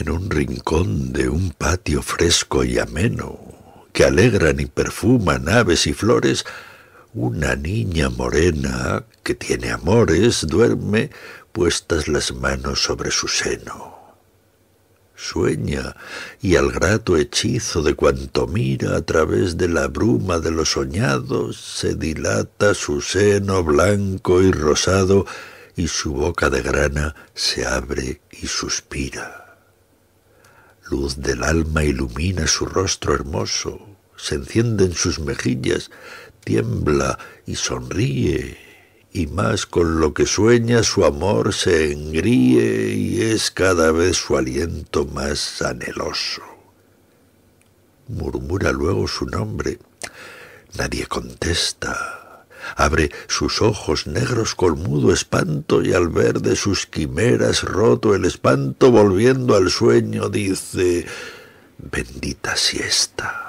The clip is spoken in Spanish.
en un rincón de un patio fresco y ameno, que alegran y perfuman aves y flores, una niña morena que tiene amores duerme puestas las manos sobre su seno. Sueña y al grato hechizo de cuanto mira a través de la bruma de los soñados se dilata su seno blanco y rosado y su boca de grana se abre y suspira. Luz del alma ilumina su rostro hermoso, se encienden sus mejillas, tiembla y sonríe, y más con lo que sueña su amor se engríe y es cada vez su aliento más anheloso. Murmura luego su nombre, nadie contesta, abre sus ojos negros con mudo espanto y al ver de sus quimeras roto el espanto, volviendo al sueño, dice, bendita siesta.